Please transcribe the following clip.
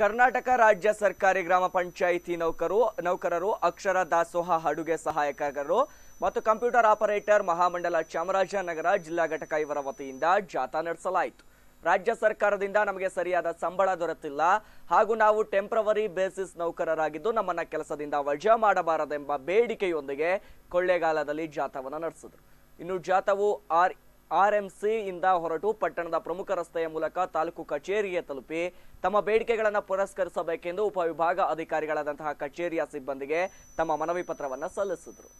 ಕರ್ನಾಟಕ ರಾಜ್ಯ ಸರ್ಕಾರಿ ಗ್ರಾಮ ಪಂಚಾಯಿತಿ ನೌಕರು ನೌಕರರು ಅಕ್ಷರ ದಾಸೋಹ ಅಡುಗೆ ಸಹಾಯಕರು ಮತ್ತು ಕಂಪ್ಯೂಟರ್ ಆಪರೇಟರ್ ಮಹಾಮಂಡಲ ಚಾಮರಾಜನಗರ ಜಿಲ್ಲಾ ಘಟಕ ಇವರ ವತಿಯಿಂದ ಜಾಥಾ ನಡೆಸಲಾಯಿತು ರಾಜ್ಯ ಸರ್ಕಾರದಿಂದ ನಮಗೆ ಸರಿಯಾದ ಸಂಬಳ ದೊರೆತಿಲ್ಲ ಹಾಗೂ ನಾವು ಟೆಂಪ್ರವರಿ ಬೇಸಿಸ್ ನೌಕರರಾಗಿದ್ದು ನಮ್ಮನ್ನ ಕೆಲಸದಿಂದ ವಜಾ ಮಾಡಬಾರದೆಂಬ ಬೇಡಿಕೆಯೊಂದಿಗೆ ಕೊಳ್ಳೇಗಾಲದಲ್ಲಿ ಜಾಥಾವನ್ನು ನಡೆಸಿದರು ಇನ್ನು ಜಾಥಾವು ಆರ್ ಆರ್ ಆರ್ಎಂಸಿ ಇಂದ ಹೊರಟು ಪಟ್ಟಣದ ಪ್ರಮುಖ ರಸ್ತೆಯ ಮೂಲಕ ತಾಲೂಕು ಕಚೇರಿಗೆ ತಲುಪಿ ತಮ್ಮ ಬೇಡಿಕೆಗಳನ್ನು ಪುರಸ್ಕರಿಸಬೇಕೆಂದು ಉಪವಿಭಾಗ ಅಧಿಕಾರಿಗಳಾದಂತಹ ಕಚೇರಿಯ ಸಿಬ್ಬಂದಿಗೆ ತಮ್ಮ ಮನವಿ ಪತ್ರವನ್ನು ಸಲ್ಲಿಸಿದರು